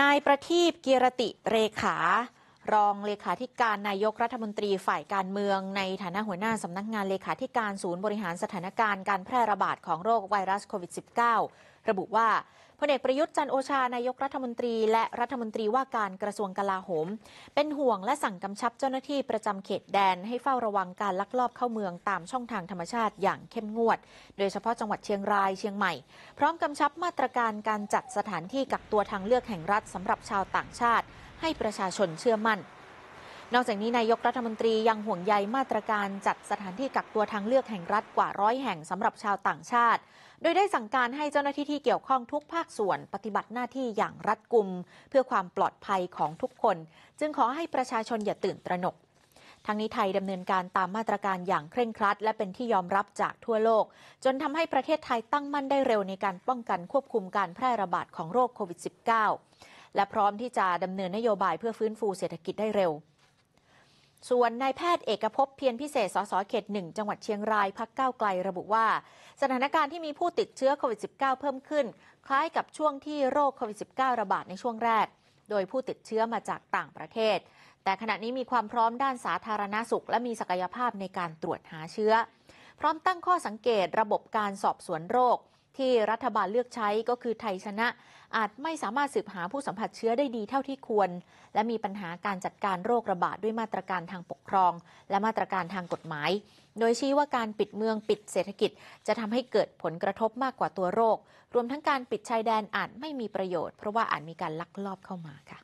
นายประทีปกีรติเรขา รองเลขาธิการนายกรัฐมนตรีฝ่ายการเมืองในฐานะหัวหน้าสำนักงานเลขาธิการศูนย์บริหารสถานการณ์การแพร่ระบาดของโรคไวรัสโควิด -19 ระบุว่าพลเอกประยุทธ์จันโอชานายกรัฐมนตรีและรัฐมนตรีว่าการกระทรวงกลาโหม เป็นห่วงและสั่งกำชับเจ้าหน้าที่ประจำเขตแดนให้เฝ้าระวังการลักลอบเข้าเมืองตามช่องทางธรรมชาติอย่างเข้มงวด โดยเฉพาะจังหวัดเชียงรายเชียงใหม่ พร้อมกำชับมาตรการการจัดสถานที่กักตัวทางเลือกแห่งรัฐสำหรับชาวต่างชาติ ให้ประชาชนเชื่อมั่นนอกจากนี้นายกรัฐมนตรียังห่วงใยมาตรการจัดสถานที่กักตัวทางเลือกแห่งรัฐกว่าร้อยแห่งสำหรับชาวต่างชาติ โดยได้สั่งการให้เจ้าหน้าที่ที่เกี่ยวข้องทุกภาคส่วน ปฏิบัติหน้าที่อย่างรัดกุม เพื่อความปลอดภัยของทุกคน จึงขอให้ประชาชนอย่าตื่นตระหนก ทางนี้ไทยดำเนินการตามมาตรการอย่างเคร่งครัด และเป็นที่ยอมรับจากทั่วโลกจนทำให้ประเทศไทยตั้งมั่นได้เร็วในการป้องกันควบคุมการแพร่ระบาดของโรคโควิด -19 และพร้อมที่จะดำเนินนโยบายเพื่อฟื้นฟูเศรษฐกิจได้เร็วส่วนนายแพทย์เอกภพเพียรพิเศษสสเขตหนึ่งจังหวัดเชียงรายพักเก้าไกลระบุว่าสถานการณ์ที่มีผู้ติดเชื้อโควิด -19 เพิ่มขึ้น คล้ายกับช่วงที่โรคโควิด -19 ระบาดในช่วงแรก โดยผู้ติดเชื้อมาจากต่างประเทศ แต่ขณะนี้มีความพร้อมด้านสาธารณาสุข และมีศักยภาพในการตรวจหาเชื้อ พร้อมตั้งข้อสังเกตระบบการสอบสวนโรคที่รัฐบาลเลือกใช้ก็คือไทยชนะ อาจไม่สามารถสืบหาผู้สัมผัสเชื้อได้ดีเท่าที่ควร และมีปัญหาการจัดการโรคระบาดด้วยมาตรการทางปกครอง และมาตรการทางกฎหมาย โดยชี้ว่าการปิดเมืองปิดเศรษฐกิจ จะทำให้เกิดผลกระทบมากกว่าตัวโรค รวมทั้งการปิดชายแดนอาจไม่มีประโยชน์ เพราะว่าอาจมีการลักลอบเข้ามาค่ะ